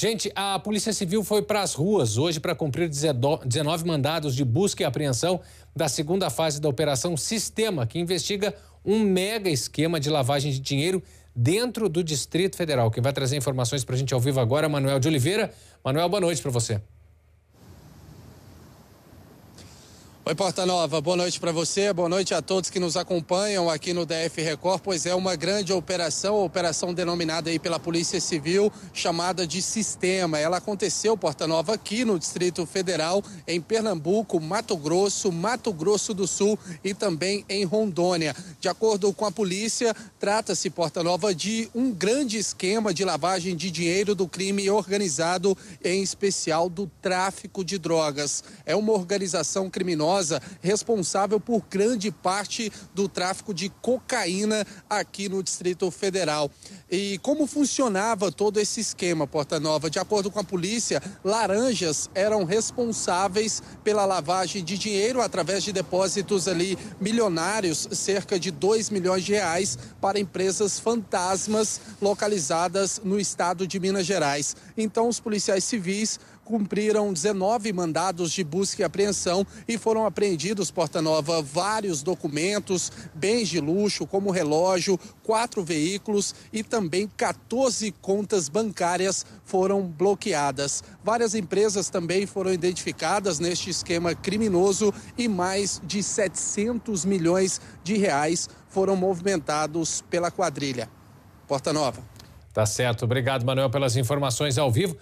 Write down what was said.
Gente, a Polícia Civil foi para as ruas hoje para cumprir 19 mandados de busca e apreensão da segunda fase da Operação Sistema, que investiga um mega esquema de lavagem de dinheiro dentro do Distrito Federal. Quem vai trazer informações para a gente ao vivo agora é Manuel de Oliveira. Manuel, boa noite para você. Oi, Porta Nova, boa noite para você, boa noite a todos que nos acompanham aqui no DF Record, pois é uma grande operação, operação denominada aí pela Polícia Civil, chamada de Sistema. Ela aconteceu, Porta Nova, aqui no Distrito Federal, em Pernambuco, Mato Grosso, Mato Grosso do Sul e também em Rondônia. De acordo com a polícia, trata-se, Porta Nova, de um grande esquema de lavagem de dinheiro do crime organizado, em especial do tráfico de drogas. É uma organização criminosa criminosa responsável por grande parte do tráfico de cocaína aqui no Distrito Federal. E como funcionava todo esse esquema, Porta Nova? De acordo com a polícia, laranjas eram responsáveis pela lavagem de dinheiro através de depósitos ali milionários, cerca de 2 milhões de reais, para empresas fantasmas localizadas no estado de Minas Gerais. Então, os policiais civis cumpriram 19 mandados de busca e apreensão e foram apreendidos, Porta Nova, vários documentos, bens de luxo, como relógio, quatro veículos e também 14 contas bancárias foram bloqueadas. Várias empresas também foram identificadas neste esquema criminoso e mais de 700 milhões de reais foram movimentados pela quadrilha. Porta Nova. Tá certo. Obrigado, Manuel, pelas informações ao vivo.